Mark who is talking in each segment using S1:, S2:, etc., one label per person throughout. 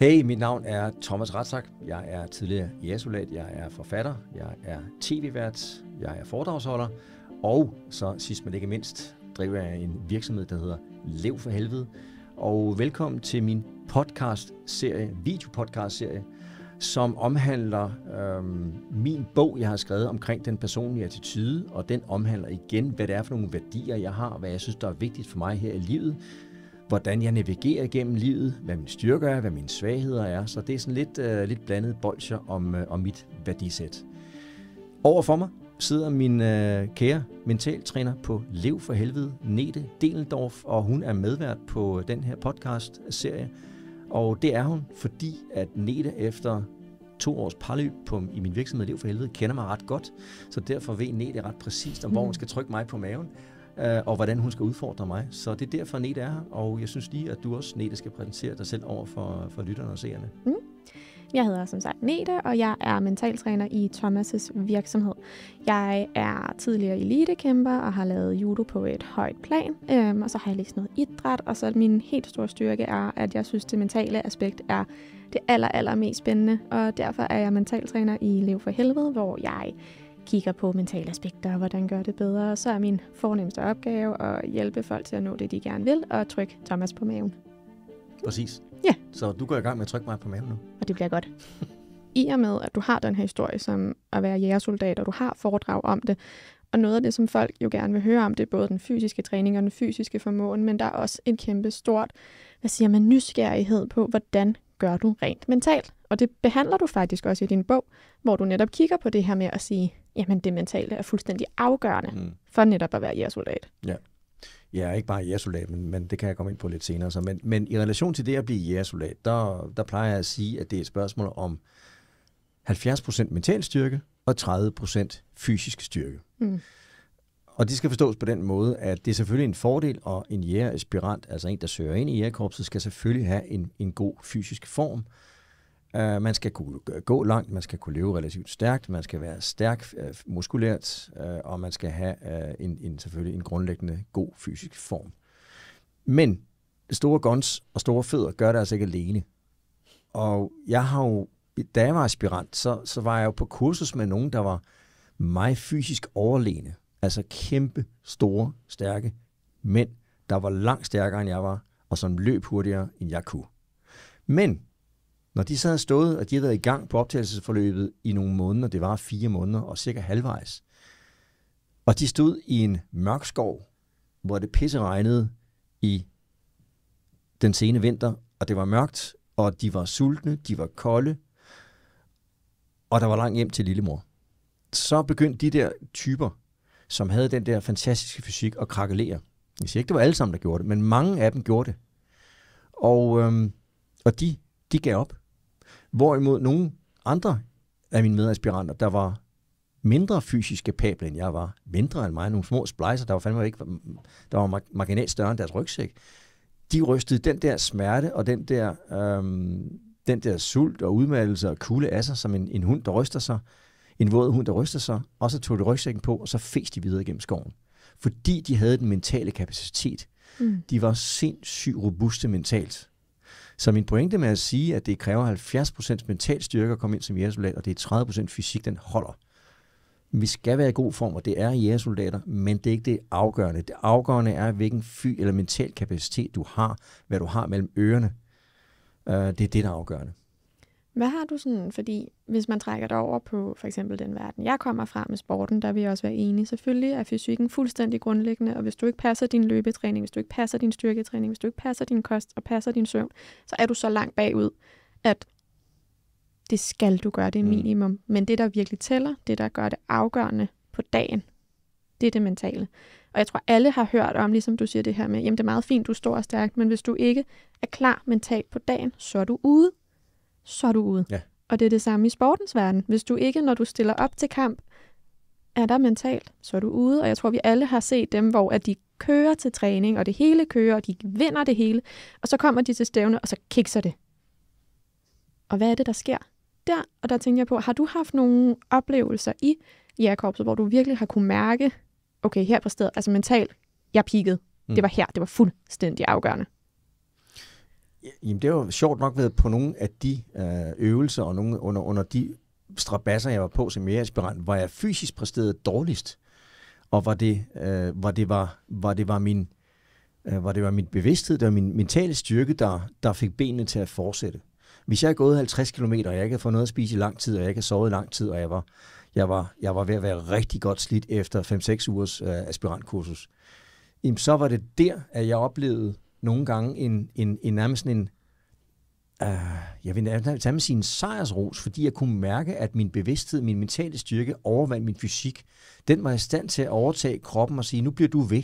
S1: Hey, mit navn er Thomas Ratzak. Jeg er tidligere jæsolat, jeg er forfatter, jeg er tv-vært, jeg er foredragsholder, og så sidst men ikke mindst driver jeg en virksomhed, der hedder Lev for Helvede. Og velkommen til min podcast-serie, videopodcast-serie, som omhandler øhm, min bog, jeg har skrevet omkring den personlige attitude, og den omhandler igen, hvad det er for nogle værdier, jeg har, hvad jeg synes, der er vigtigt for mig her i livet, hvordan jeg navigerer igennem livet, hvad mine styrker er, hvad mine svagheder er. Så det er sådan lidt, øh, lidt blandet bolcher om, øh, om mit værdisæt. Over for mig sidder min øh, kære mentaltræner på Lev for Helvede, Nete Delendorf, og hun er medvært på den her podcast-serie. Og det er hun, fordi at Nete efter to års parløb på, i min virksomhed Lev for Helvede kender mig ret godt, så derfor ved Nete ret præcist, om hvor hun mm. skal trykke mig på maven, øh, og hvordan hun skal udfordre mig. Så det er derfor, Nete er her, og jeg synes lige, at du også, Nete, skal præsentere dig selv over for, for lytterne og seerne. Mm.
S2: Jeg hedder som sagt Nete, og jeg er mentaltræner i Thomas' virksomhed. Jeg er tidligere elitekæmper og har lavet judo på et højt plan, øhm, og så har jeg læst noget idræt, og så min helt store styrke er, at jeg synes, det mentale aspekt er det aller, aller mest spændende, og derfor er jeg mentaltræner i Lev for Helvede, hvor jeg kigger på mentale aspekter og hvordan gør det bedre, så er min fornemmeste opgave at hjælpe folk til at nå det, de gerne vil, og trykke Thomas på maven. Præcis. Ja.
S1: Så du går i gang med at trykke mig på maven nu.
S2: Og det bliver godt. I og med, at du har den her historie som at være jægersoldat, og du har foredrag om det, og noget af det, som folk jo gerne vil høre om, det er både den fysiske træning og den fysiske formåen, men der er også en kæmpe stort, hvad siger man, nysgerrighed på, hvordan gør du rent mentalt? Og det behandler du faktisk også i din bog, hvor du netop kigger på det her med at sige, jamen det mentale er fuldstændig afgørende mm. for netop at være jægersoldat.
S1: Ja. Ja, ikke bare jægersoldat, men, men det kan jeg komme ind på lidt senere. Så, men, men i relation til det at blive jægersoldat, der, der plejer jeg at sige, at det er et spørgsmål om 70% mental styrke og 30% fysisk styrke. Mm. Og det skal forstås på den måde, at det er selvfølgelig en fordel, og en jægeraspirant, altså en, der søger ind i jægerkorpset, skal selvfølgelig have en, en god fysisk form, Uh, man skal kunne gå langt, man skal kunne leve relativt stærkt, man skal være stærk uh, muskulært, uh, og man skal have uh, en, en, selvfølgelig en grundlæggende god fysisk form. Men store guns og store fødder gør det altså ikke alene. Og jeg har jo, da jeg var aspirant, så, så var jeg jo på kursus med nogen, der var mig fysisk overlegne. Altså kæmpe, store, stærke mænd, der var langt stærkere end jeg var, og som løb hurtigere end jeg kunne. Men når de så havde stået, og de havde været i gang på optagelsesforløbet i nogle måneder, det var fire måneder og cirka halvvejs, og de stod i en mørk skov, hvor det pisse regnede i den sene vinter, og det var mørkt, og de var sultne, de var kolde, og der var langt hjem til lillemor. Så begyndte de der typer, som havde den der fantastiske fysik, at krakelere. Jeg siger ikke, det var alle sammen, der gjorde det, men mange af dem gjorde det. Og, øhm, og de, de gav op. Hvorimod nogle andre af mine medaspiranter, der var mindre fysisk kapable, end jeg var, mindre end mig, nogle små splicer, der var fandme ikke, der var marginalt større end deres rygsæk, de rystede den der smerte og den der, øhm, den der sult og udmattelse og kulde af sig, som en, en hund, der ryster sig, en våd hund, der ryster sig, og så tog de rygsækken på, og så fæst de videre gennem skoven. Fordi de havde den mentale kapacitet. Mm. De var sindssygt robuste mentalt. Så min pointe med at sige, at det kræver 70% mental styrke at komme ind som jægersoldat, og det er 30% fysik, den holder. Vi skal være i god form, og det er jægersoldater, men det er ikke det afgørende. Det afgørende er, hvilken fy eller mental kapacitet du har, hvad du har mellem ørerne. Øh, det er det, der er afgørende.
S2: Hvad har du sådan, fordi hvis man trækker det over på for eksempel den verden, jeg kommer fra med sporten, der vil jeg også være enig. Selvfølgelig er fysikken fuldstændig grundlæggende, og hvis du ikke passer din løbetræning, hvis du ikke passer din styrketræning, hvis du ikke passer din kost og passer din søvn, så er du så langt bagud, at det skal du gøre, det er mm. minimum. Mm. Men det, der virkelig tæller, det, der gør det afgørende på dagen, det er det mentale. Og jeg tror, alle har hørt om, ligesom du siger det her med, jamen det er meget fint, du står stærkt, men hvis du ikke er klar mentalt på dagen, så er du ude så er du ude. Ja. Og det er det samme i sportens verden. Hvis du ikke, når du stiller op til kamp, er der mentalt, så er du ude. Og jeg tror, vi alle har set dem, hvor at de kører til træning, og det hele kører, og de vinder det hele. Og så kommer de til stævne, og så kikser det. Og hvad er det, der sker der? Og der tænker jeg på, har du haft nogle oplevelser i jægerkorpset, hvor du virkelig har kunne mærke, okay, her på stedet, altså mentalt, jeg peaked. Mm. Det var her, det var fuldstændig afgørende.
S1: Jamen, det var sjovt nok været på nogle af de øh, øvelser og nogle under, under de strabasser, jeg var på som aspirant, hvor jeg fysisk præsterede dårligst, og hvor det, øh, var det, var, var det var min øh, hvor det var min bevidsthed, det var min mentale styrke, der, der fik benene til at fortsætte. Hvis jeg er gået 50 km, og jeg ikke har fået noget at spise i lang tid, og jeg ikke har sovet i lang tid, og jeg var, jeg var, jeg var ved at være rigtig godt slidt efter 5-6 ugers øh, aspirantkursus, jamen så var det der, at jeg oplevede, nogle gange en, en, en nærmest en, Uh, jeg vil nærmest sige en sejrsros, fordi jeg kunne mærke, at min bevidsthed, min mentale styrke overvandt min fysik. Den var i stand til at overtage kroppen og sige, nu bliver du ved.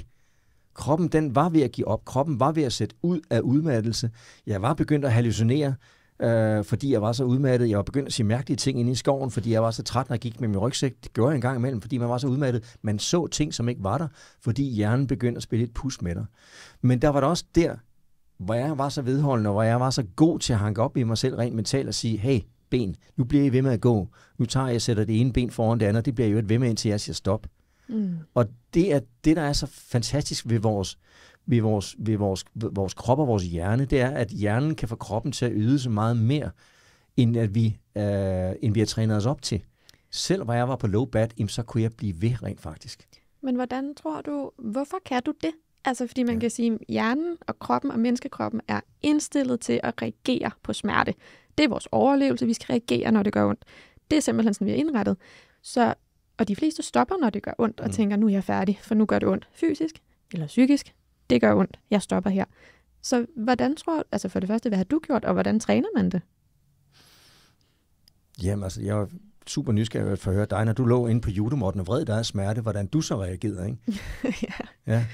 S1: Kroppen den var ved at give op. Kroppen var ved at sætte ud af udmattelse. Jeg var begyndt at hallucinere øh, fordi jeg var så udmattet. Jeg var begyndt at sige mærkelige ting inde i skoven, fordi jeg var så træt, når jeg gik med min rygsæk. Det gjorde jeg en gang imellem, fordi man var så udmattet. Man så ting, som ikke var der, fordi hjernen begyndte at spille et pus med dig. Men der var der også der, hvor jeg var så vedholdende, og hvor jeg var så god til at hanke op i mig selv rent mentalt og sige, hey, ben, nu bliver I ved med at gå. Nu tager jeg og sætter det ene ben foran det andet, det bliver jo et ved med, indtil jeg siger stop. Mm. Og det er det, der er så fantastisk ved vores ved vores, ved vores, ved vores krop og vores hjerne, det er, at hjernen kan få kroppen til at yde så meget mere, end, at vi, øh, end vi har trænet os op til. Selv hvor jeg var på low bat, så kunne jeg blive ved rent faktisk.
S2: Men hvordan tror du, hvorfor kan du det? Altså fordi man ja. kan sige, at hjernen og kroppen og menneskekroppen er indstillet til at reagere på smerte. Det er vores overlevelse, vi skal reagere, når det gør ondt. Det er simpelthen sådan, vi er indrettet. Så, og de fleste stopper, når det gør ondt, og mm. tænker, nu er jeg færdig, for nu gør det ondt fysisk eller psykisk det gør ondt, jeg stopper her. Så hvordan tror du, altså for det første, hvad har du gjort, og hvordan træner man det?
S1: Jamen altså, jeg er super nysgerrig for at høre dig, når du lå inde på judomotten og vred dig af smerte, hvordan du så reagerede, ikke? ja.
S2: ja.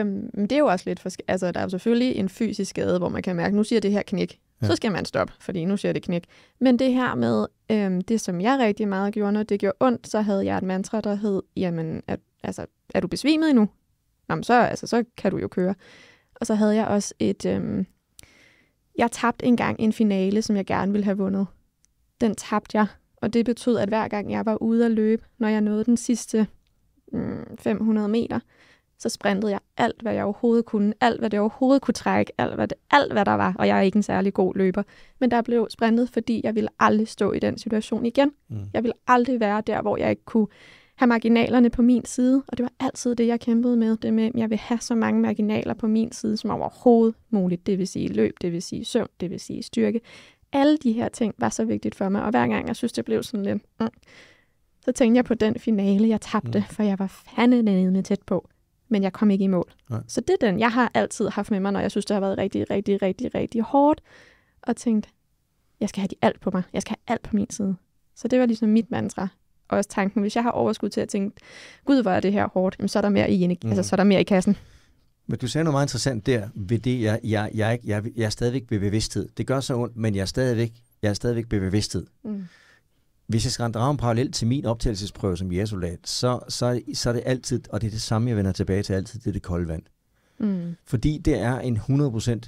S2: Øhm, det er jo også lidt forskelligt. Altså, der er jo selvfølgelig en fysisk skade, hvor man kan mærke, nu siger det her knæk, ja. så skal man stoppe, fordi nu siger det knæk. Men det her med, øhm, det som jeg rigtig meget gjorde, når det gjorde ondt, så havde jeg et mantra, der hed, jamen, at, altså, er du besvimet endnu? Nå, men så, altså, så kan du jo køre. Og så havde jeg også et... Øhm, jeg tabte engang en finale, som jeg gerne ville have vundet. Den tabte jeg, og det betød, at hver gang jeg var ude at løbe, når jeg nåede den sidste mm, 500 meter, så sprintede jeg alt, hvad jeg overhovedet kunne, alt, hvad det overhovedet kunne trække, alt hvad, det, alt, hvad der var, og jeg er ikke en særlig god løber. Men der blev sprintet, fordi jeg ville aldrig stå i den situation igen. Mm. Jeg ville aldrig være der, hvor jeg ikke kunne have marginalerne på min side, og det var altid det, jeg kæmpede med, det med, at jeg vil have så mange marginaler på min side som overhovedet muligt, det vil sige løb, det vil sige søvn, det vil sige styrke. Alle de her ting var så vigtigt for mig, og hver gang jeg synes, det blev sådan lidt, mm, så tænkte jeg på den finale, jeg tabte, mm. for jeg var fanden med tæt på, men jeg kom ikke i mål. Nej. Så det er den, jeg har altid haft med mig, når jeg synes, det har været rigtig, rigtig, rigtig, rigtig hårdt, og tænkt, jeg skal have de alt på mig, jeg skal have alt på min side. Så det var ligesom mit mantra også tanken, hvis jeg har overskud til at tænke, gud, hvor er det her hårdt, så er der mere i, altså, mm. altså, så er der mere i kassen.
S1: Men du sagde noget meget interessant der, ved det, jeg, jeg, jeg, jeg, jeg er stadigvæk ved bevidsthed. Det gør så ondt, men jeg er stadigvæk, jeg er stadigvæk ved bevidsthed. Mm. Hvis jeg skal drage en parallel til min optagelsesprøve som jægersoldat, så, så, så er det altid, og det er det samme, jeg vender tilbage til altid, det er det kolde vand. Mm. Fordi det er en 100%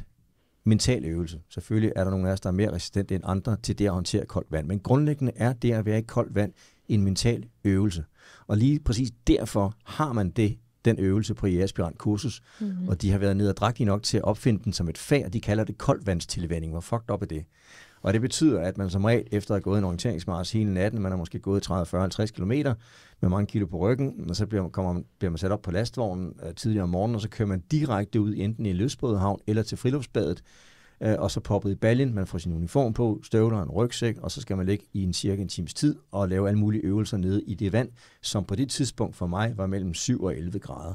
S1: mental øvelse. Selvfølgelig er der nogle af os, der er mere resistente end andre til det at håndtere koldt vand. Men grundlæggende er det at være i koldt vand en mental øvelse. Og lige præcis derfor har man det den øvelse på jægerspirant kursus, mm-hmm. og de har været ned og dragtige nok til at opfinde den som et fag, og de kalder det koldvandstilvænding. Hvor fucked op er det? Og det betyder, at man som regel, efter at have gået en orienteringsmars hele natten, man har måske gået 30, 40, 50 km med mange kilo på ryggen, og så bliver man, kommer bliver man sat op på lastvognen øh, tidligere om morgenen, og så kører man direkte ud enten i Løsbådehavn eller til friluftsbadet, øh, og så poppet i baljen, man får sin uniform på, støvler en rygsæk, og så skal man ligge i en cirka en times tid og lave alle mulige øvelser nede i det vand, som på det tidspunkt for mig var mellem 7 og 11 grader.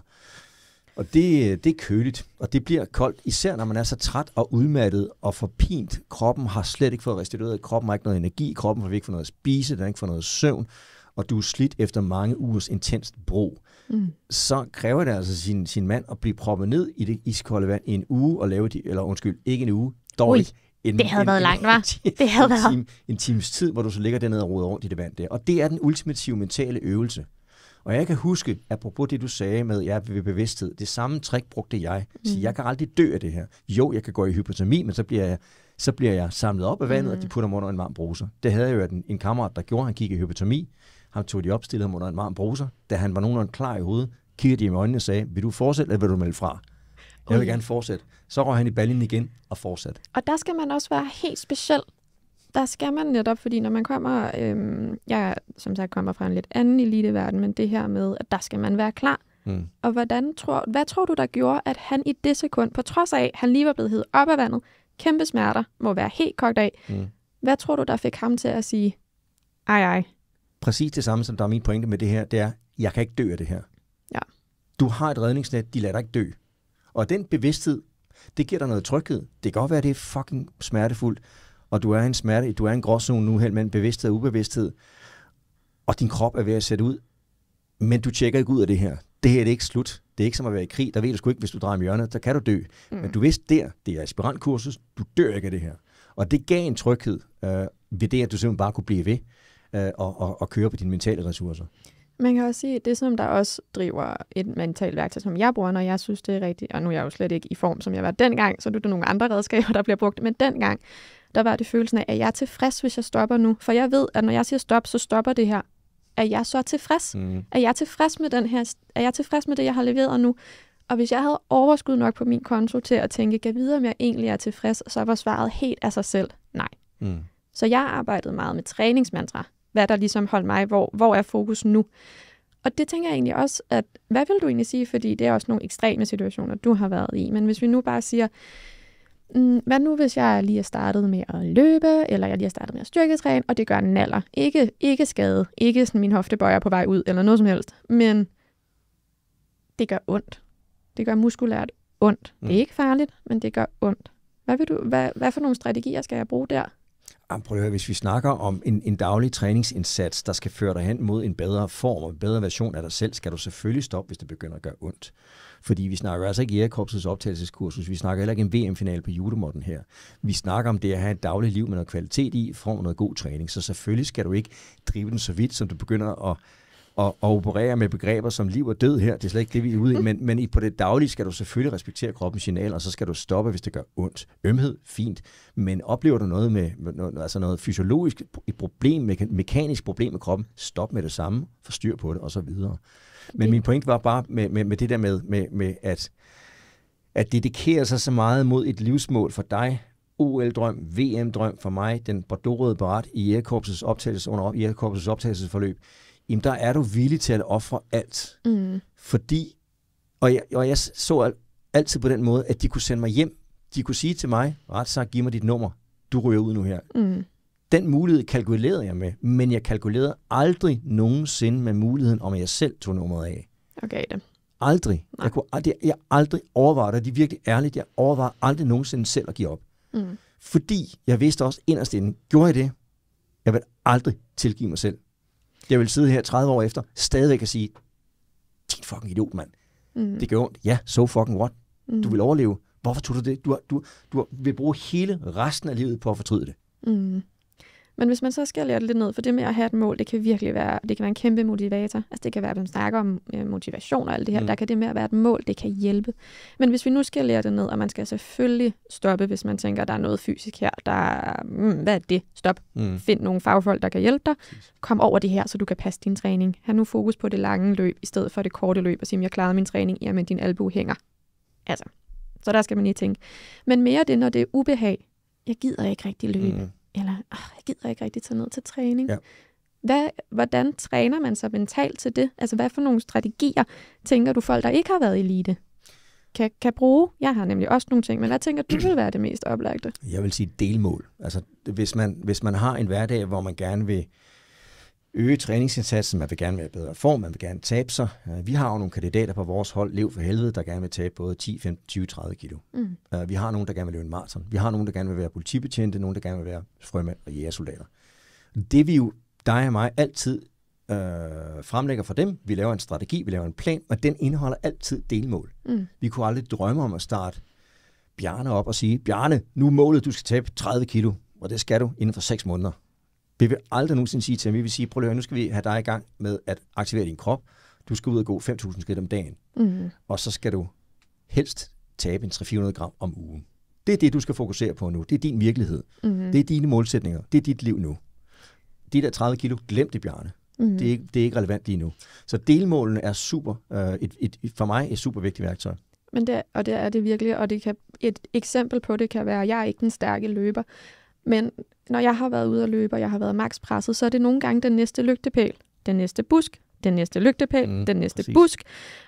S1: Og det, øh, det er køligt, og det bliver koldt, især når man er så træt og udmattet og forpint. Kroppen har slet ikke fået restitueret, kroppen har ikke noget energi, kroppen har ikke fået noget at spise, den har ikke fået noget søvn, og du er slidt efter mange ugers intenst brug. Mm. så kræver det altså sin, sin mand at blive proppet ned i det iskolde vand i en uge og lave de, eller undskyld, ikke en uge, dårligt. En, det havde en, været en, langt, var. Det havde en, været. Time, en times tid, hvor du så ligger dernede og roder rundt i det vand der. Og det er den ultimative mentale øvelse. Og jeg kan huske, apropos det du sagde med, jeg ja, ved bevidsthed, det samme trick brugte jeg. Så mm. jeg kan aldrig dø af det her. Jo, jeg kan gå i hypotermi, men så bliver jeg, så bliver jeg samlet op af vandet, mm. og de mm. putter mig under en varm bruser. Det havde jeg jo en, en kammerat, der gjorde, han gik i hypotermi, ham tog de op, stillede ham under en varm bruser. Da han var nogenlunde klar i hovedet, kiggede de i øjnene og sagde, vil du fortsætte, eller vil du melde fra? Jeg vil gerne fortsætte. Så røg han i ballen igen og fortsatte.
S2: Og der skal man også være helt speciel. Der skal man netop, fordi når man kommer, øhm, jeg som sagt kommer fra en lidt anden eliteverden, men det her med, at der skal man være klar. Mm. Og hvordan tror, hvad tror du, der gjorde, at han i det sekund, på trods af, at han lige var blevet hævet op af vandet, kæmpe smerter, må være helt kogt af, mm. hvad tror du, der fik ham til at sige, ej ej,
S1: præcis det samme, som der er min pointe med det her, det er, jeg kan ikke dø af det her. Ja. Du har et redningsnet, de lader dig ikke dø. Og den bevidsthed, det giver dig noget tryghed. Det kan godt være, at det er fucking smertefuldt, og du er en smerte, du er en gråzone nu helt mellem bevidsthed og ubevidsthed, og din krop er ved at sætte ud, men du tjekker ikke ud af det her. Det her det er ikke slut. Det er ikke som at være i krig. Der ved du sgu ikke, hvis du drejer om hjørnet, så kan du dø. Mm. Men du vidste der, det er aspirantkursus, du dør ikke af det her. Og det gav en tryghed øh, ved det, at du simpelthen bare kunne blive ved øh, og, og, og køre på dine mentale ressourcer.
S2: Man kan også sige, at det som der også driver et mentalt værktøj, som jeg bruger, når jeg synes, det er rigtigt, og nu er jeg jo slet ikke i form, som jeg var dengang, så er det nogle andre redskaber, der bliver brugt, men dengang, der var det følelsen af, at jeg er tilfreds, hvis jeg stopper nu. For jeg ved, at når jeg siger stop, så stopper det her. Er jeg så tilfreds? Mm. Er jeg tilfreds med den her? Er jeg tilfreds med det, jeg har leveret nu? Og hvis jeg havde overskud nok på min konto til at tænke, kan videre, om jeg egentlig er tilfreds, så var svaret helt af sig selv nej. Mm. Så jeg arbejdede meget med træningsmantra hvad der ligesom holdt mig, hvor, hvor er fokus nu? Og det tænker jeg egentlig også, at hvad vil du egentlig sige, fordi det er også nogle ekstreme situationer, du har været i, men hvis vi nu bare siger, mm, hvad nu hvis jeg lige er startet med at løbe, eller jeg lige er startet med at styrketræne, og det gør en alder. Ikke, ikke skade, ikke sådan min hoftebøjer på vej ud, eller noget som helst, men det gør ondt. Det gør muskulært ondt. Det er mm. ikke farligt, men det gør ondt. Hvad, vil du, hvad, hvad for nogle strategier skal jeg bruge der?
S1: Jamen, prøv at høre, hvis vi snakker om en, en daglig træningsindsats, der skal føre dig hen mod en bedre form og en bedre version af dig selv, skal du selvfølgelig stoppe, hvis det begynder at gøre ondt. Fordi vi snakker altså ikke Jægerkorpsets optagelseskursus, vi snakker heller ikke en VM-finale på judomotten her. Vi snakker om det at have et dagligt liv med noget kvalitet i, form af noget god træning. Så selvfølgelig skal du ikke drive den så vidt, som du begynder at at, at operere med begreber som liv og død her. Det er slet ikke det, vi er ude i. Men, men i, på det daglige skal du selvfølgelig respektere kroppens signaler, og så skal du stoppe, hvis det gør ondt. Ømhed, fint. Men oplever du noget med, med noget, altså noget fysiologisk et problem, mekanisk problem med kroppen, stop med det samme, forstyr på det, og så videre. Men det. min point var bare med, med, med det der med, med, med at, at dedikere sig så meget mod et livsmål for dig, OL-drøm, VM-drøm for mig, den bordorede beret i Jægerkorpsets optagelses, under Jægerkorpsets optagelsesforløb, jamen der er du villig til at ofre alt. Mm. Fordi, og jeg, og jeg så altid på den måde, at de kunne sende mig hjem. De kunne sige til mig, ret sagt, giv mig dit nummer. Du ryger ud nu her. Mm. Den mulighed kalkulerede jeg med, men jeg kalkulerede aldrig nogensinde med muligheden, om jeg selv tog nummeret af. Okay, det. Aldrig. Nej. Jeg, kunne aldrig, jeg aldrig overvejede det. Det er virkelig ærligt. Jeg overvejede aldrig nogensinde selv at give op. Mm. Fordi jeg vidste også inderst inden, gjorde jeg det, jeg vil aldrig tilgive mig selv jeg vil sidde her 30 år efter, stadigvæk og sige, din fucking idiot, mand. Mm. Det gør ondt. Ja, yeah, so fucking what? Mm. Du vil overleve. Hvorfor tog du det? Du, du, du vil bruge hele resten af livet på at fortryde det.
S2: Mm. Men hvis man så skal lære det lidt ned, for det med at have et mål, det kan virkelig være, det kan være en kæmpe motivator. Altså det kan være, at man snakker om øh, motivation og alt det her. Mm. Der kan det med at være et mål, det kan hjælpe. Men hvis vi nu skal lære det ned, og man skal selvfølgelig stoppe, hvis man tænker, der er noget fysisk her, der er, mm, hvad er det? Stop. Mm. Find nogle fagfolk, der kan hjælpe dig. Kom over det her, så du kan passe din træning. Ha' nu fokus på det lange løb, i stedet for det korte løb, og sige, jeg klarede min træning, jamen din albu hænger. Altså, så der skal man lige tænke. Men mere det, når det er ubehag. Jeg gider ikke rigtig løbe. Mm eller oh, jeg gider ikke rigtig tage ned til træning. Ja. Hvad, hvordan træner man sig mentalt til det? Altså, hvad for nogle strategier tænker du folk, der ikke har været i elite, kan, kan bruge? Jeg har nemlig også nogle ting, men hvad tænker du vil være det mest oplagte?
S1: Jeg vil sige delmål. Altså, hvis man, hvis man har en hverdag, hvor man gerne vil øge træningsindsatsen, man vil gerne være i bedre form, man vil gerne tabe sig. Øh, vi har jo nogle kandidater på vores hold, Lev for helvede, der gerne vil tabe både 10, 15, 20, 30 kilo. Mm. Øh, vi har nogen, der gerne vil løbe en maraton. Vi har nogen, der gerne vil være politibetjente, nogen, der gerne vil være frømænd og jægersoldater. Det vi jo, dig og mig, altid øh, fremlægger for dem. Vi laver en strategi, vi laver en plan, og den indeholder altid delmål. Mm. Vi kunne aldrig drømme om at starte Bjarne op og sige, Bjarne, nu er målet, du skal tabe 30 kilo, og det skal du inden for 6 måneder. Vi vil aldrig nogensinde sige til ham, vi vil sige, prøv at høre, nu skal vi have dig i gang med at aktivere din krop. Du skal ud og gå 5.000 skridt om dagen. Mm. Og så skal du helst tabe en 300-400 gram om ugen. Det er det, du skal fokusere på nu. Det er din virkelighed. Mm. Det er dine målsætninger. Det er dit liv nu. De der 30 kilo, glem det, Bjarne. Mm. Det, er ikke, det er ikke relevant lige nu. Så delmålene er super, øh, et, et, et, for mig et super vigtigt værktøj.
S2: Men det, og det er det virkelig, og det kan, et eksempel på det kan være, at jeg er ikke den stærke løber, men når jeg har været ude at løbe, og jeg har været max presset, så er det nogle gange den næste lygtepæl, den næste busk, den næste lygtepæl, mm, den næste præcis. busk,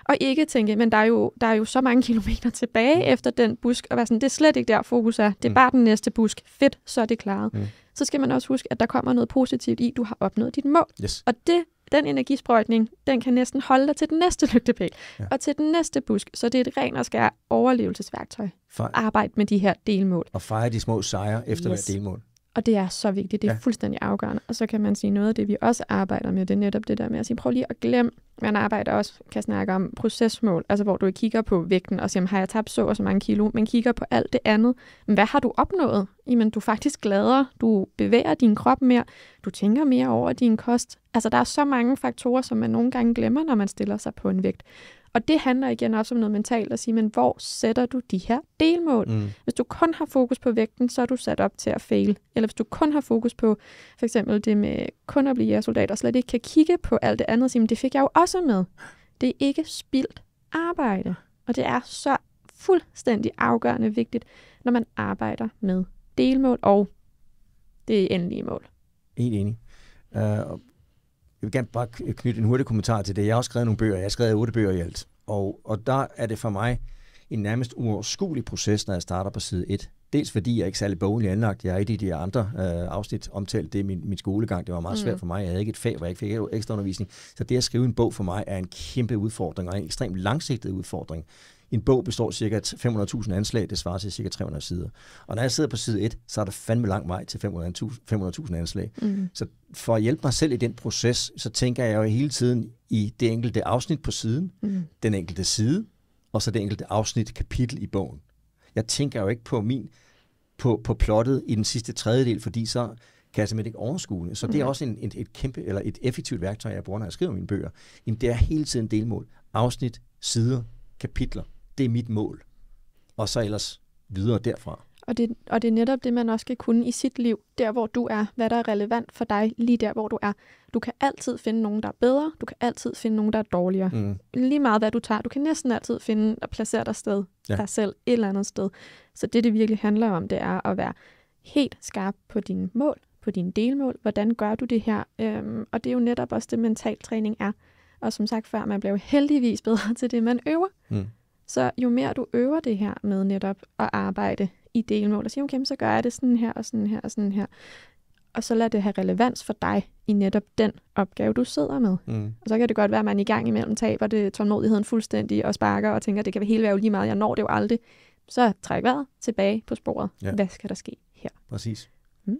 S2: og ikke tænke, men der er, jo, der er jo så mange kilometer tilbage mm. efter den busk, og være sådan, det er slet ikke der fokus er, det er mm. bare den næste busk, fedt, så er det klaret. Mm. Så skal man også huske, at der kommer noget positivt i, du har opnået dit mål. Yes. Og det den energisprøjtning, den kan næsten holde dig til den næste lygtepæl ja. og til den næste busk. Så det er et rent og skær overlevelsesværktøj. Fej. Arbejde med de her delmål.
S1: Og fejre de små sejre efter yes. hver delmål.
S2: Og det er så vigtigt, det er ja. fuldstændig afgørende. Og så kan man sige, noget af det, vi også arbejder med, det er netop det der med at sige, prøv lige at glemme, man arbejder også, kan snakke om procesmål, altså hvor du kigger på vægten og siger, har jeg tabt så og så mange kilo, men kigger på alt det andet. Men hvad har du opnået? Jamen, du er faktisk gladere, du bevæger din krop mere, du tænker mere over din kost. Altså, der er så mange faktorer, som man nogle gange glemmer, når man stiller sig på en vægt. Og det handler igen også om noget mentalt at sige, men hvor sætter du de her delmål? Mm. Hvis du kun har fokus på vægten, så er du sat op til at fail. Eller hvis du kun har fokus på for eksempel det med kun at blive soldat og slet ikke kan kigge på alt det andet og sige, men det fik jeg jo også med. Det er ikke spildt arbejde. Og det er så fuldstændig afgørende vigtigt, når man arbejder med delmål og det endelige mål.
S1: Helt enig. Uh, jeg vil gerne bare knytte en hurtig kommentar til det. Jeg har også skrevet nogle bøger. Jeg har skrevet otte bøger i alt. Og, og der er det for mig en nærmest uoverskuelig proces, når jeg starter på side 1. Dels fordi jeg er ikke særlig boglig anlagt. Jeg er ikke i de andre øh, afsnit omtalt det er min, min skolegang. Det var meget mm. svært for mig. Jeg havde ikke et fag, hvor jeg ikke fik ekstra undervisning. Så det at skrive en bog for mig er en kæmpe udfordring, og en ekstremt langsigtet udfordring. En bog består cirka 500.000 anslag, det svarer til cirka 300 sider. Og når jeg sidder på side 1, så er der fandme lang vej til 500.000 anslag. Mm. Så for at hjælpe mig selv i den proces, så tænker jeg jo hele tiden i det enkelte afsnit på siden, mm. den enkelte side, og så det enkelte afsnit, kapitel i bogen. Jeg tænker jo ikke på min på, på plottet i den sidste tredjedel, fordi så kan jeg simpelthen ikke overskue det. Så det er også en, et, et kæmpe, eller et effektivt værktøj, jeg bruger, når jeg skriver mine bøger. Jamen, det er hele tiden delmål. Afsnit, sider, kapitler det er mit mål. Og så ellers videre derfra.
S2: Og det, og det er netop det, man også skal kunne i sit liv, der hvor du er, hvad der er relevant for dig, lige der hvor du er. Du kan altid finde nogen, der er bedre, du kan altid finde nogen, der er dårligere. Mm. Lige meget hvad du tager, du kan næsten altid finde og placere dig, sted, ja. dig selv et eller andet sted. Så det, det virkelig handler om, det er at være helt skarp på dine mål, på dine delmål. Hvordan gør du det her? Øhm, og det er jo netop også det, mental træning er. Og som sagt før, man bliver jo heldigvis bedre til det, man øver. Mm. Så jo mere du øver det her med netop at arbejde i delmål, og siger, okay, så gør jeg det sådan her, og sådan her, og sådan her, og så lader det have relevans for dig i netop den opgave, du sidder med. Mm. Og så kan det godt være, at man i gang imellem taber det tålmodigheden fuldstændig og sparker og tænker, det kan hele være lige meget, jeg når det jo aldrig. Så træk vejret tilbage på sporet. Ja. Hvad skal der ske
S1: her? Præcis. Mm.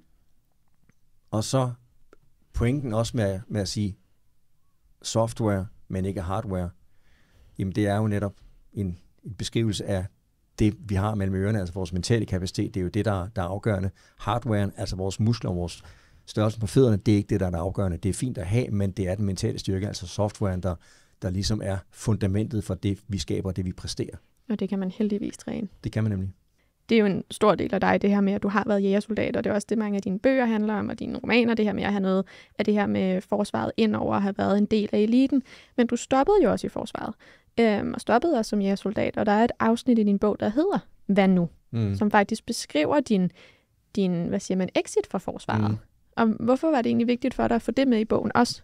S1: Og så pointen også med, med at sige software, men ikke hardware, jamen det er jo netop, en, en beskrivelse af det, vi har mellem ørerne, altså vores mentale kapacitet, det er jo det, der, der er afgørende. Hardwaren, altså vores muskler og vores størrelse på fødderne, det er ikke det, der er afgørende. Det er fint at have, men det er den mentale styrke, altså softwaren, der, der ligesom er fundamentet for det, vi skaber og det, vi præsterer.
S2: Og det kan man heldigvis træne. Det kan man nemlig. Det er jo en stor del af dig, det her med, at du har været jægersoldat, og det er også det, mange af dine bøger handler om, og dine romaner, det her med at have noget af det her med forsvaret ind over at have været en del af eliten. Men du stoppede jo også i forsvaret øhm, og stoppede os som jægersoldat. Og der er et afsnit i din bog, der hedder Hvad nu? Mm. Som faktisk beskriver din, din, hvad siger man, exit fra forsvaret. Mm. Og hvorfor var det egentlig vigtigt for dig at få det med i bogen også?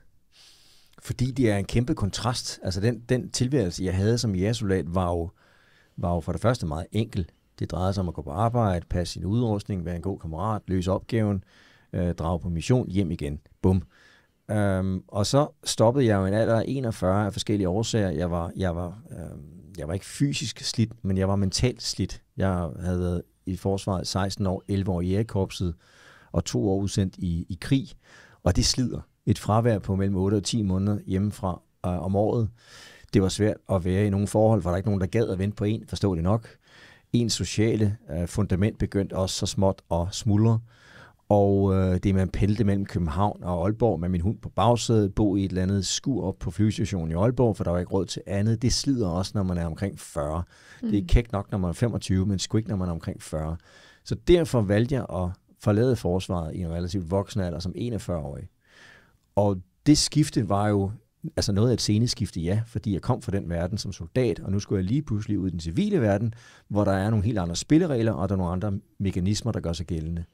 S1: Fordi det er en kæmpe kontrast. Altså den, den tilværelse, jeg havde som jægersoldat, var jo, var jo for det første meget enkel. Det drejede sig om at gå på arbejde, passe sin udrustning, være en god kammerat, løse opgaven, øh, drage på mission, hjem igen. Bum. Øhm, og så stoppede jeg jo en alder af 41 af forskellige årsager. Jeg var, jeg var, øhm, jeg var ikke fysisk slidt, men jeg var mentalt slidt. Jeg havde været i forsvaret 16 år, 11 år i ærekorpset og to år udsendt i, i krig. Og det slider. Et fravær på mellem 8 og 10 måneder hjemmefra øh, om året. Det var svært at være i nogle forhold, for der er ikke nogen, der gad at vente på en, forstå det nok. En sociale øh, fundament begyndte også så småt at smuldre. Øh, og øh, det med en pelte mellem København og Aalborg med min hund på bagsædet, bo i et eller andet skur op på flystationen i Aalborg, for der var ikke råd til andet. Det slider også, når man er omkring 40. Mm. Det er mm. kæk nok, når man er 25, men sgu ikke, når man er omkring 40. Så derfor valgte jeg at forlade forsvaret i en relativt voksen alder som 41-årig. Og det skifte var jo altså noget af et sceneskifte, ja, fordi jeg kom fra den verden som soldat, og nu skulle jeg lige pludselig ud i den civile verden, hvor der er nogle helt andre spilleregler, og der er nogle andre mekanismer, der gør sig gældende.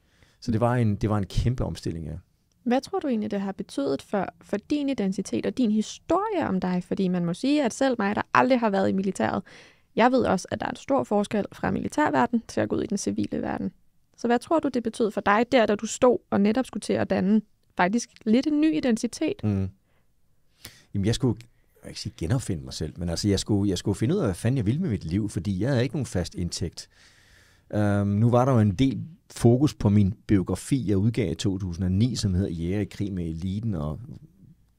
S1: Så det var en, det var en kæmpe omstilling, ja.
S2: Hvad tror du egentlig, det har betydet for, for din identitet og din historie om dig? Fordi man må sige, at selv mig, der aldrig har været i militæret, jeg ved også, at der er en stor forskel fra militærverden til at gå ud i den civile verden. Så hvad tror du, det betød for dig der, da du stod og netop skulle til at danne faktisk lidt en ny identitet?
S1: Mm. Jamen, jeg skulle jeg ikke sige genopfinde mig selv, men altså, jeg skulle, jeg skulle finde ud af, hvad fanden jeg ville med mit liv, fordi jeg havde ikke nogen fast indtægt. Øhm, nu var der jo en del fokus på min biografi, jeg udgav i 2009, som hedder Jæger i krig med eliten, og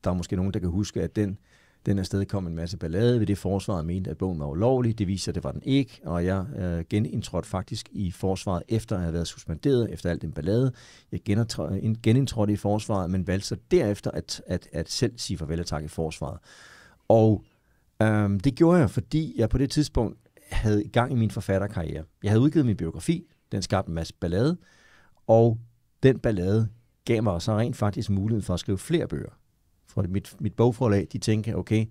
S1: der er måske nogen, der kan huske, at den, den afsted kom en masse ballade ved det, forsvaret mente, at bogen var ulovlig. Det viser, at det var den ikke, og jeg øh, genindtrådte faktisk i forsvaret, efter at have været suspenderet, efter alt den ballade. Jeg øh, genindtrådte i forsvaret, men valgte så derefter at, at, at selv sige farvel og tak i forsvaret. Og øhm, det gjorde jeg, fordi jeg på det tidspunkt havde i gang i min forfatterkarriere. Jeg havde udgivet min biografi, den skabte en masse ballade, og den ballade gav mig så rent faktisk muligheden for at skrive flere bøger. For mit, mit bogforlag, de tænkte, okay,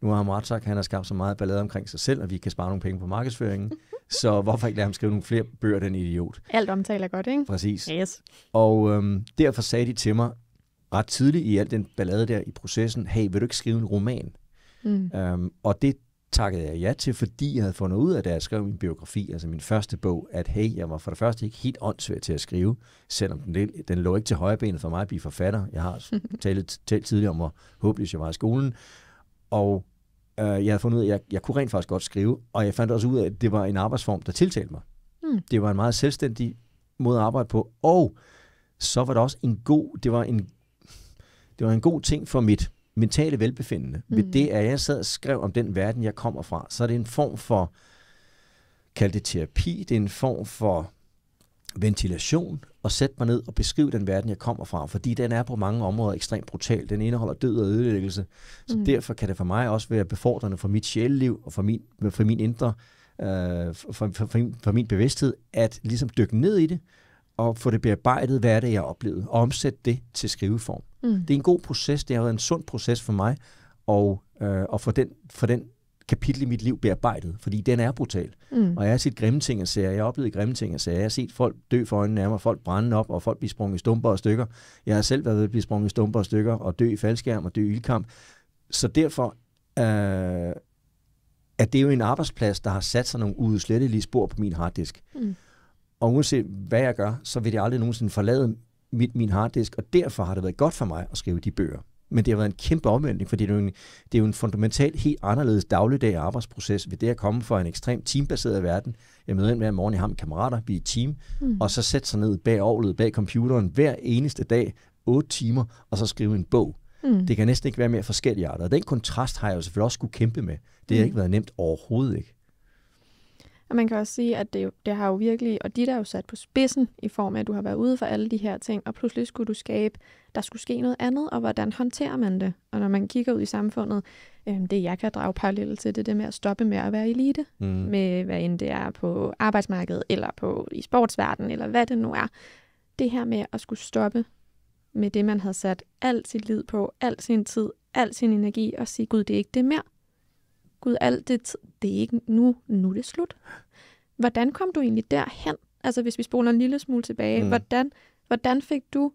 S1: nu har Martak, han har skabt så meget ballade omkring sig selv, og vi kan spare nogle penge på markedsføringen, så hvorfor ikke lade ham skrive nogle flere bøger, den idiot?
S2: Alt omtaler godt, ikke? Præcis. Yes.
S1: Og øhm, derfor sagde de til mig ret tidligt i al den ballade der i processen, hey, vil du ikke skrive en roman? Mm. Øhm, og det takkede jeg ja til, fordi jeg havde fundet ud af, da jeg skrev min biografi, altså min første bog, at hey, jeg var for det første ikke helt åndssvær til at skrive, selvom den, den lå ikke til benet for mig at blive forfatter. Jeg har talt, talt tidligere om, hvor håbløs jeg var i skolen. Og øh, jeg havde fundet ud af, at jeg, jeg kunne rent faktisk godt skrive, og jeg fandt også ud af, at det var en arbejdsform, der tiltalte mig. Mm. Det var en meget selvstændig måde at arbejde på, og så var det også en god, det var en, det var en god ting for mit mentale velbefindende. Mm. Ved det, at jeg sad og skrev om den verden, jeg kommer fra, så er det en form for, kald det terapi, det er en form for ventilation, og sætte mig ned og beskrive den verden, jeg kommer fra, fordi den er på mange områder ekstremt brutal. Den indeholder død og ødelæggelse, så mm. derfor kan det for mig også være befordrende for mit sjælliv og for min, for min indre, øh, for, for, for, min, for min bevidsthed, at ligesom dykke ned i det, og få det bearbejdet, hvad er det, jeg oplevede, og omsætte det til skriveform. Mm. Det er en god proces, det har været en sund proces for mig, og, øh, og for, den, for den kapitel i mit liv bearbejdet, fordi den er brutal. Mm. Og jeg har set grimme ting og sager, jeg har oplevet grimme ting og sager, jeg har set folk dø for øjnene af mig, folk brænde op, og folk blive sprunget i stumper og stykker. Jeg har selv været ved at blive sprunget i stumper og stykker, og dø i faldskærm og dø i ildkamp. Så derfor øh, er det jo en arbejdsplads, der har sat sig nogle uudslettelige spor på min harddisk. Mm. Og uanset hvad jeg gør, så vil jeg aldrig nogensinde forlade min, min harddisk, og derfor har det været godt for mig at skrive de bøger. Men det har været en kæmpe omvendning, fordi det er jo en, det er jo en fundamentalt helt anderledes dagligdag arbejdsproces ved det at komme fra en ekstrem teambaseret verden. Jeg møder ind hver morgen, jeg har med kammerater, vi er et team, mm. og så sætte sig ned bag ovlet, bag computeren hver eneste dag, 8 timer, og så skrive en bog. Mm. Det kan næsten ikke være mere forskellige arter. Og den kontrast har jeg jo selvfølgelig også skulle kæmpe med. Det har mm. ikke været nemt overhovedet ikke.
S2: Og man kan også sige, at det, det har jo virkelig, og dit er jo sat på spidsen i form af, at du har været ude for alle de her ting, og pludselig skulle du skabe, der skulle ske noget andet, og hvordan håndterer man det? Og når man kigger ud i samfundet, øh, det jeg kan drage parallel til, det er det med at stoppe med at være elite, mm. med hvad end det er på arbejdsmarkedet, eller på i sportsverdenen, eller hvad det nu er. Det her med at skulle stoppe med det, man havde sat alt sit liv på, al sin tid, al sin energi, og sige, gud, det er ikke det mere gud, alt det, det er ikke nu, nu er det slut. Hvordan kom du egentlig derhen? Altså hvis vi spoler en lille smule tilbage, mm. hvordan, hvordan fik du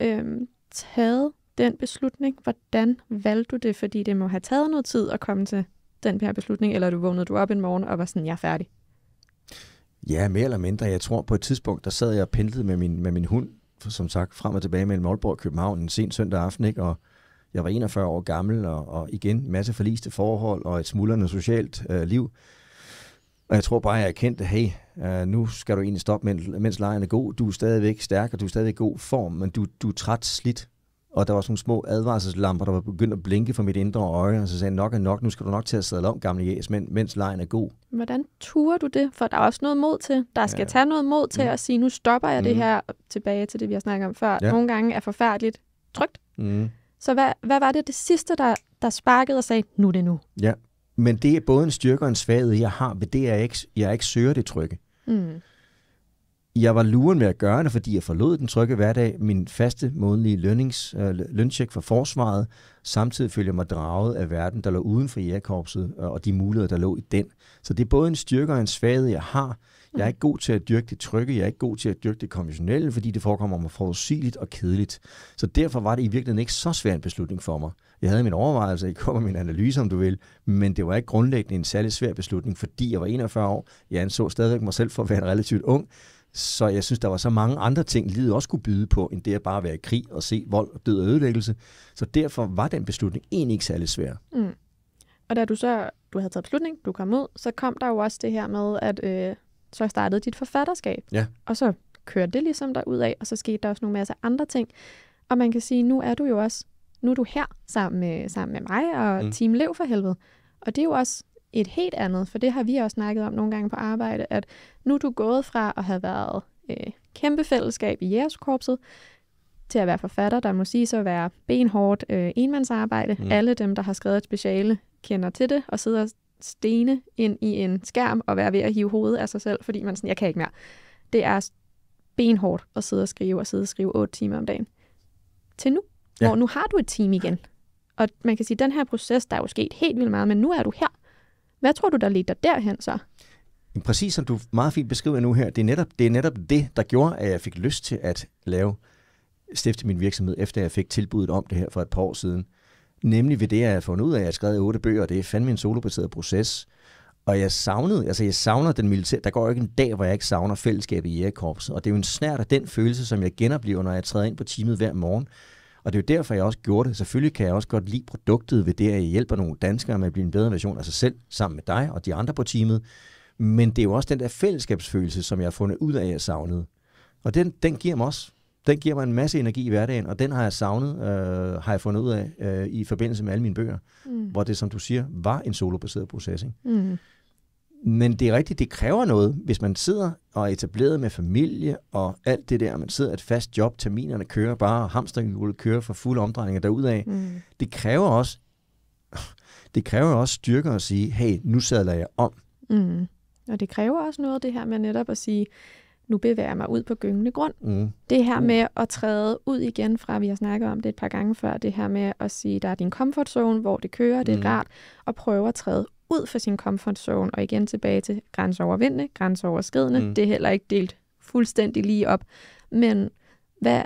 S2: øhm, taget den beslutning? Hvordan valgte du det? Fordi det må have taget noget tid at komme til den her beslutning, eller du vågnede du op en morgen og var sådan, jeg er færdig?
S1: Ja, mere eller mindre. Jeg tror på et tidspunkt, der sad jeg og pendlede med min, med min hund, som sagt, frem og tilbage mellem Aalborg og København en sen søndag aften, ikke? og jeg var 41 år gammel, og, og igen, masse forliste forhold og et smuldrende socialt øh, liv. Og jeg tror bare, jeg erkendte, hey, øh, nu skal du egentlig stoppe, mens, mens lejen er god. Du er stadigvæk stærk, og du er stadigvæk i god form, men du, du er træt slidt. Og der var sådan nogle små advarselslamper, der var begyndt at blinke for mit indre øje, og så sagde nok er nok, nu skal du nok til at sidde om, gamle jæs, men, mens lejen er god.
S2: Hvordan turer du det? For der er også noget mod til. Der skal ja. tage noget mod til mm. at sige, nu stopper jeg mm. det her, tilbage til det, vi har snakket om før. Ja. Nogle gange er forfærdeligt trygt. Mm. Så hvad, hvad var det det sidste, der, der sparkede og sagde, nu er det nu?
S1: Ja, men det er både en styrke og en svaghed, jeg har ved det, at jeg ikke, jeg ikke søger det trygge. Mm. Jeg var luren med at gøre det, fordi jeg forlod den trygge hverdag, min faste månedlige lønnings, øh, løntjek for forsvaret. Samtidig følger mig draget af verden, der lå uden for jægerkorpset, og de muligheder, der lå i den. Så det er både en styrke og en svaghed, jeg har, jeg er ikke god til at dyrke det trygge, jeg er ikke god til at dyrke det konventionelle, fordi det forekommer mig forudsigeligt og kedeligt. Så derfor var det i virkeligheden ikke så svær en beslutning for mig. Jeg havde min overvejelse, jeg kom med min analyse, om du vil, men det var ikke grundlæggende en særlig svær beslutning, fordi jeg var 41 år, jeg anså stadigvæk mig selv for at være en relativt ung, så jeg synes, der var så mange andre ting, livet også kunne byde på, end det at bare være i krig og se vold og død og ødelæggelse. Så derfor var den beslutning egentlig ikke særlig svær.
S2: Mm. Og da du så du havde taget beslutning, du kom ud, så kom der jo også det her med, at øh, så startede dit forfatterskab. Ja. Og så kørte det ligesom der ud af, og så skete der også nogle masse andre ting. Og man kan sige, nu er du jo også, nu er du her sammen med, sammen med mig og mm. Team Lev for helvede. Og det er jo også et helt andet, for det har vi også snakket om nogle gange på arbejde, at nu er du gået fra at have været øh, kæmpe fællesskab i jægerskorpset, til at være forfatter, der må sige så være benhårdt øh, enmandsarbejde. Mm. Alle dem, der har skrevet et speciale, kender til det og sidder stene ind i en skærm og være ved at hive hovedet af sig selv, fordi man sådan, jeg kan ikke mere. Det er benhårdt at sidde og skrive og sidde og skrive 8 timer om dagen. Til nu, ja. hvor nu har du et team igen. Og man kan sige, at den her proces, der er jo sket helt vildt meget, men nu er du her. Hvad tror du, der ledte dig derhen så?
S1: Præcis som du meget fint beskriver nu her, det er netop det, er netop det der gjorde, at jeg fik lyst til at lave stifte min virksomhed, efter jeg fik tilbuddet om det her for et par år siden. Nemlig ved det, at jeg har fundet ud af, at jeg har skrevet otte bøger, og det er fandme en solobaseret proces. Og jeg savnede, altså jeg savner den militære, der går jo ikke en dag, hvor jeg ikke savner fællesskabet i jægerkorpset. Og det er jo en snært af den følelse, som jeg genoplever, når jeg træder ind på teamet hver morgen. Og det er jo derfor, jeg også gjorde det. Selvfølgelig kan jeg også godt lide produktet ved det, at jeg hjælper nogle danskere med at blive en bedre version af sig selv, sammen med dig og de andre på teamet. Men det er jo også den der fællesskabsfølelse, som jeg har fundet ud af, at jeg savnede. Og den, den giver mig også den giver mig en masse energi i hverdagen, og den har jeg savnet, øh, har jeg fundet ud af øh, i forbindelse med alle mine bøger, mm. hvor det, som du siger, var en solobaseret proces. Ikke? Mm. Men det er rigtigt, det kræver noget, hvis man sidder og er etableret med familie og alt det der, man sidder et fast job, terminerne kører bare, hamsterhjulet kører for fulde omdrejninger derudaf. Mm. Det kræver også det kræver også styrke at sige, hey, nu sadler jeg om.
S2: Mm. Og det kræver også noget, det her med netop at sige, nu bevæger jeg mig ud på gyngende grund. Mm. Det her mm. med at træde ud igen fra, vi har snakket om det et par gange før, det her med at sige, der er din comfort zone, hvor det kører, det er mm. rart, og prøve at træde ud for sin comfort zone, og igen tilbage til grænseovervindende, grænseoverskridende. Mm. Det er heller ikke delt fuldstændig lige op. Men hvad,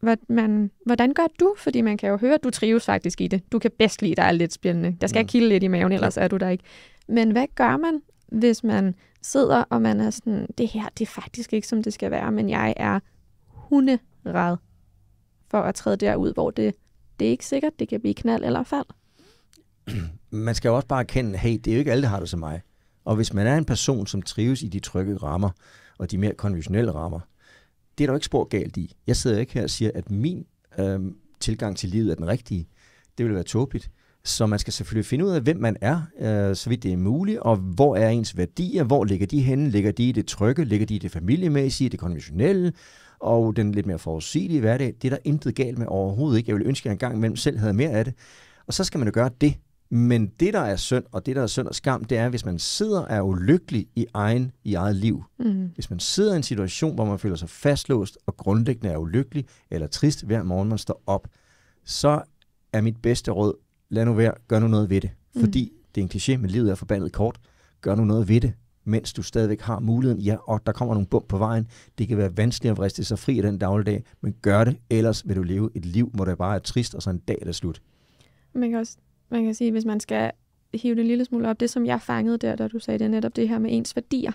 S2: hvad man, hvordan gør du? Fordi man kan jo høre, at du trives faktisk i det. Du kan bedst lide, der er lidt spændende. Der skal mm. kilde lidt i maven, ellers er du der ikke. Men hvad gør man, hvis man sidder, og man er sådan, det her, det er faktisk ikke, som det skal være, men jeg er hunderad for at træde derud, hvor det, det er ikke sikkert, det kan blive knald eller fald.
S1: Man skal jo også bare erkende, hey, det er jo ikke alle, der har det som mig. Og hvis man er en person, som trives i de trygge rammer, og de mere konventionelle rammer, det er der jo ikke spor galt i. Jeg sidder ikke her og siger, at min øh, tilgang til livet er den rigtige. Det ville være tåbeligt. Så man skal selvfølgelig finde ud af, hvem man er, øh, så vidt det er muligt, og hvor er ens værdier, hvor ligger de henne, ligger de i det trygge, ligger de i det familiemæssige, det konventionelle, og den lidt mere forudsigelige hverdag, det er der intet galt med overhovedet ikke. Jeg ville ønske, at jeg engang imellem selv havde mere af det. Og så skal man jo gøre det. Men det, der er synd, og det, der er synd og skam, det er, hvis man sidder og er ulykkelig i, egen, i eget liv. Mm. Hvis man sidder i en situation, hvor man føler sig fastlåst og grundlæggende er ulykkelig eller trist hver morgen, man står op, så er mit bedste råd, lad nu være, gør nu noget ved det. Mm. Fordi det er en kliché, men livet er forbandet kort. Gør nu noget ved det, mens du stadigvæk har muligheden. Ja, og der kommer nogle bump på vejen. Det kan være vanskeligt at vriste sig fri af den dagligdag, men gør det, ellers vil du leve et liv, hvor det bare er trist, og så en dag er det slut.
S2: Man kan også man kan sige, hvis man skal hive det en lille smule op, det som jeg fangede der, da du sagde det, netop det her med ens værdier.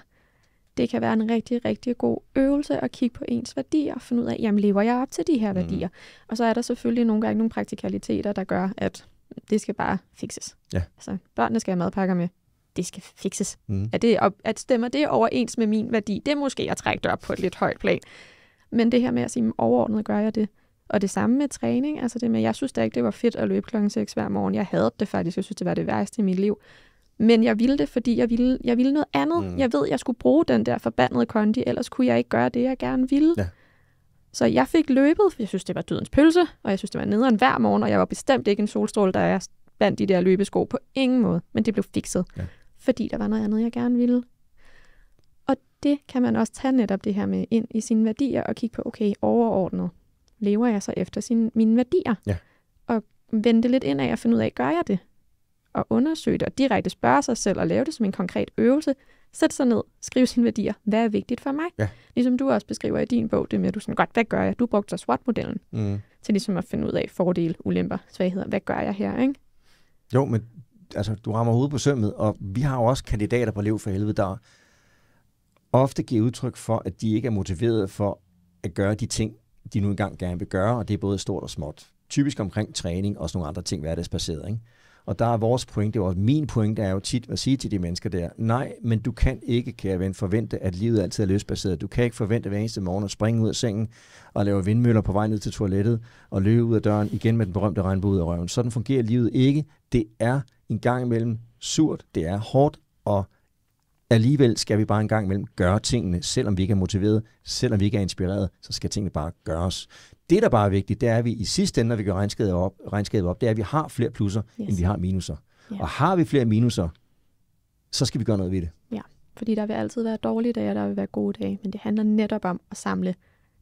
S2: Det kan være en rigtig, rigtig god øvelse at kigge på ens værdier og finde ud af, jamen lever jeg op til de her mm. værdier? Mm. Og så er der selvfølgelig nogle gange nogle praktikaliteter, der gør, at det skal bare fikses. Ja. Altså, børnene skal have madpakker med. Det skal fikses. Mm. At, det, at stemmer det overens med min værdi, det er måske at trække det op på et lidt højt plan. Men det her med at sige, overordnet gør jeg det. Og det samme med træning, altså det med, jeg synes da ikke, det var fedt at løbe klokken 6 hver morgen. Jeg havde det faktisk, jeg synes, det var det værste i mit liv. Men jeg ville det, fordi jeg ville, jeg ville noget andet. Mm. Jeg ved, jeg skulle bruge den der forbandede kondi, ellers kunne jeg ikke gøre det, jeg gerne ville. Ja. Så jeg fik løbet, for jeg synes, det var dødens pølse, og jeg synes, det var nederen hver morgen, og jeg var bestemt ikke en solstråle, der er blandt de der løbesko på ingen måde, men det blev fikset, ja. fordi der var noget andet, jeg gerne ville. Og det kan man også tage netop det her med ind i sine værdier og kigge på, okay, overordnet, lever jeg så efter sine, mine værdier? Ja. Og vende lidt ind af og finde ud af, gør jeg det? Og undersøge det og direkte spørge sig selv og lave det som en konkret øvelse, Sæt sig ned, skriv sine værdier. Hvad er vigtigt for mig? Ja. Ligesom du også beskriver i din bog, det med, at du sådan, godt, hvad gør jeg? Du brugte så SWOT-modellen mm. til ligesom at finde ud af fordele, ulemper, svagheder. Hvad gør jeg her, ikke?
S1: Jo, men altså, du rammer hovedet på sømmet, og vi har jo også kandidater på Lev for Helvede, der ofte giver udtryk for, at de ikke er motiveret for at gøre de ting, de nu engang gerne vil gøre, og det er både stort og småt. Typisk omkring træning og sådan nogle andre ting, hverdagsbaseret. Ikke? Og der er vores pointe, og min pointe er jo tit at sige til de mennesker der, nej, men du kan ikke, kære ven, forvente, at livet altid er løsbaseret. Du kan ikke forvente hver eneste morgen at springe ud af sengen og lave vindmøller på vej ned til toilettet og løbe ud af døren igen med den berømte regnbue ud af røven. Sådan fungerer livet ikke. Det er en gang imellem surt, det er hårdt, og alligevel skal vi bare en gang imellem gøre tingene, selvom vi ikke er motiveret, selvom vi ikke er inspireret, så skal tingene bare gøres. Det, der bare er vigtigt, det er, at vi i sidste ende, når vi gør regnskabet op, regnskabet op det er, at vi har flere plusser, yes. end vi har minuser. Ja. Og har vi flere minuser, så skal vi gøre noget ved det.
S2: Ja, fordi der vil altid være dårlige dage, og der vil være gode dage, men det handler netop om at samle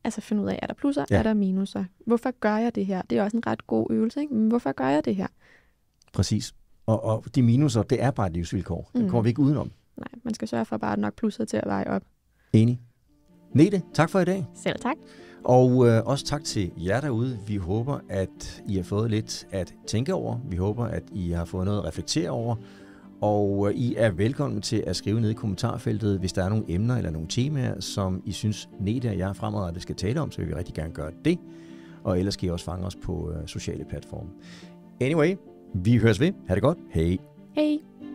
S2: altså finde ud af, er der plusser, ja. er der minuser? Hvorfor gør jeg det her? Det er også en ret god øvelse, ikke? Men hvorfor gør jeg det her?
S1: Præcis. Og, og de minuser, det er bare et livsvilkår. Mm. Det kommer vi ikke udenom.
S2: Nej, man skal sørge for bare nok plusser til at veje op.
S1: Enig. Nete, tak for i dag. Selv tak. Og øh, også tak til jer derude. Vi håber, at I har fået lidt at tænke over. Vi håber, at I har fået noget at reflektere over. Og øh, I er velkommen til at skrive ned i kommentarfeltet, hvis der er nogle emner eller nogle temaer, som I synes, Nete og jeg fremadrettet skal tale om, så vil vi rigtig gerne gøre det. Og ellers skal I også fange os på øh, sociale platforme. Anyway, vi høres ved. Ha' det godt. Hej.
S2: Hej.